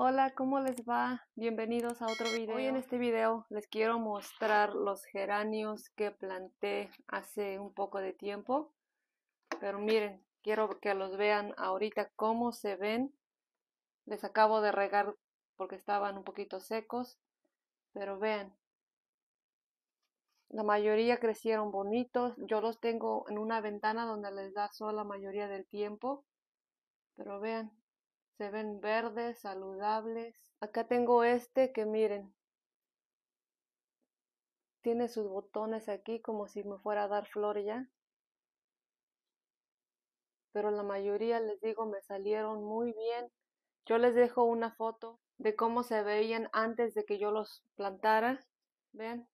Hola, ¿cómo les va? Bienvenidos a otro video. Hoy en este video les quiero mostrar los geranios que planté hace un poco de tiempo. Pero miren, quiero que los vean ahorita cómo se ven. Les acabo de regar porque estaban un poquito secos. Pero vean. La mayoría crecieron bonitos. Yo los tengo en una ventana donde les da sol la mayoría del tiempo. Pero vean, se ven verdes, saludables. Acá tengo este que miren, tiene sus botones aquí como si me fuera a dar flor ya. Pero la mayoría, les digo, me salieron muy bien. Yo les dejo una foto de cómo se veían antes de que yo los plantara. ven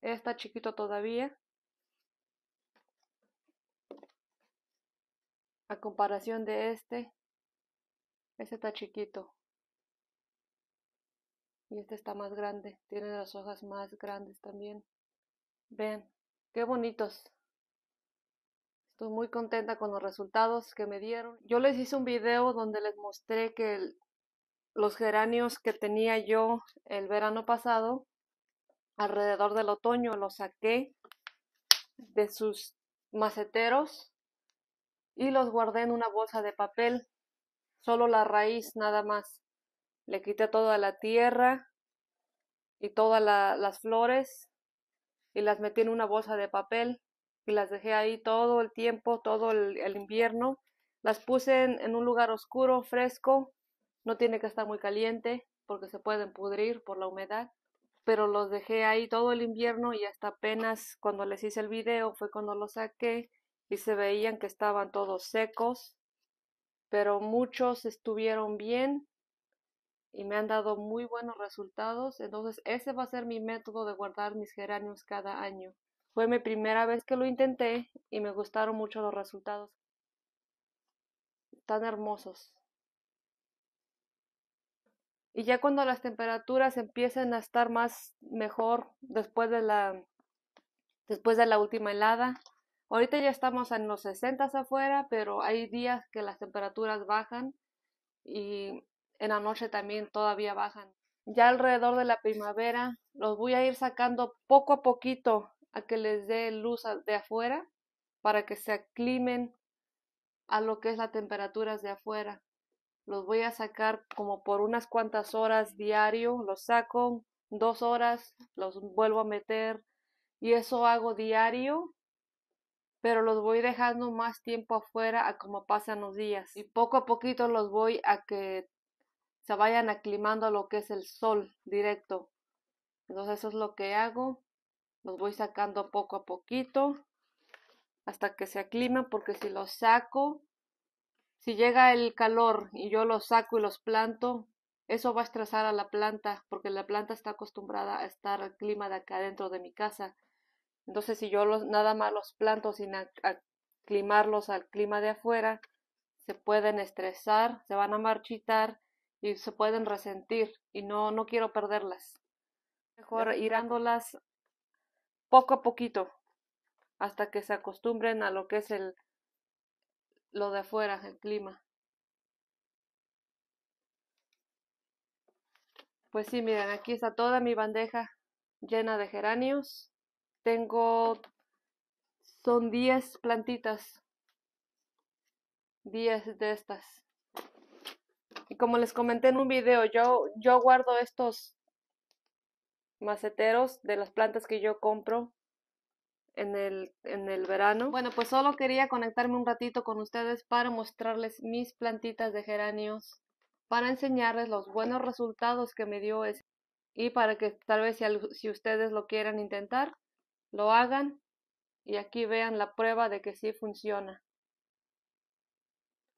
está chiquito todavía. A comparación de este, este está chiquito. Y este está más grande. Tiene las hojas más grandes también. Ven, qué bonitos. Estoy muy contenta con los resultados que me dieron. Yo les hice un video donde les mostré que los geranios que tenía yo el verano pasado, alrededor del otoño, los saqué de sus maceteros y los guardé en una bolsa de papel solo la raíz nada más. Le quité toda la tierra y todas las flores y las metí en una bolsa de papel y las dejé ahí todo el tiempo, todo el, invierno. Las puse en, en, un lugar oscuro, fresco, no tiene que estar muy caliente porque se pueden pudrir por la humedad, pero los dejé ahí todo el invierno y hasta apenas cuando les hice el video fue cuando los saqué y se veían que estaban todos secos pero muchos estuvieron bien y me han dado muy buenos resultados. Entonces, ese va a ser mi método de guardar mis geranios cada año. Fue mi primera vez que lo intenté y me gustaron mucho los resultados. Tan hermosos. Y ya cuando las temperaturas empiecen a estar más mejor después de la después de la última helada, Ahorita ya estamos en los 60 afuera, pero hay días que las temperaturas bajan y en la noche también todavía bajan. Ya alrededor de la primavera los voy a ir sacando poco a poquito a que les dé luz de afuera para que se aclimen a lo que es las temperaturas de afuera. Los voy a sacar como por unas cuantas horas diario, los saco dos horas, los vuelvo a meter y eso hago diario pero los voy dejando más tiempo afuera a como pasan los días y poco a poquito los voy a que se vayan aclimando a lo que es el sol directo. Entonces eso es lo que hago. Los voy sacando poco a poquito hasta que se aclimen porque si los saco, si llega el calor y yo los saco y los planto, eso va a estresar a la planta porque la planta está acostumbrada a estar al clima de acá dentro de mi casa entonces, si yo los, nada más los planto sin aclimarlos al clima de afuera, se pueden estresar, se van a marchitar y se pueden resentir y no, no quiero perderlas. Mejor irándolas poco a poquito hasta que se acostumbren a lo que es el lo de afuera, el clima. Pues sí, miren, aquí está toda mi bandeja llena de geranios tengo, son 10 plantitas, 10 de estas. Y como les comenté en un video, yo, yo guardo estos maceteros de las plantas que yo compro en el, en el verano. Bueno, pues solo quería conectarme un ratito con ustedes para mostrarles mis plantitas de geranios, para enseñarles los buenos resultados que me dio ese y para que tal vez si, si ustedes lo quieran intentar, lo hagan y aquí vean la prueba de que sí funciona.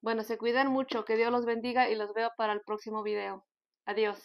Bueno, se cuidan mucho, que Dios los bendiga y los veo para el próximo video. Adiós.